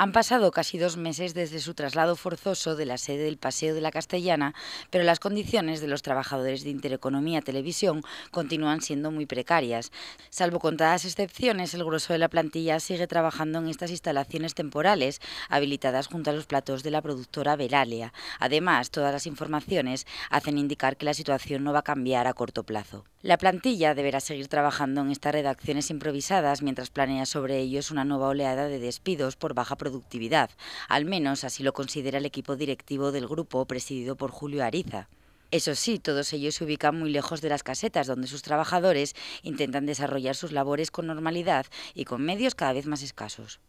Han pasado casi dos meses desde su traslado forzoso de la sede del Paseo de la Castellana, pero las condiciones de los trabajadores de Intereconomía Televisión continúan siendo muy precarias. Salvo contadas excepciones, el grueso de la plantilla sigue trabajando en estas instalaciones temporales, habilitadas junto a los platos de la productora Belalia. Además, todas las informaciones hacen indicar que la situación no va a cambiar a corto plazo. La plantilla deberá seguir trabajando en estas redacciones improvisadas mientras planea sobre ellos una nueva oleada de despidos por baja producción productividad. Al menos así lo considera el equipo directivo del grupo presidido por Julio Ariza. Eso sí, todos ellos se ubican muy lejos de las casetas donde sus trabajadores intentan desarrollar sus labores con normalidad y con medios cada vez más escasos.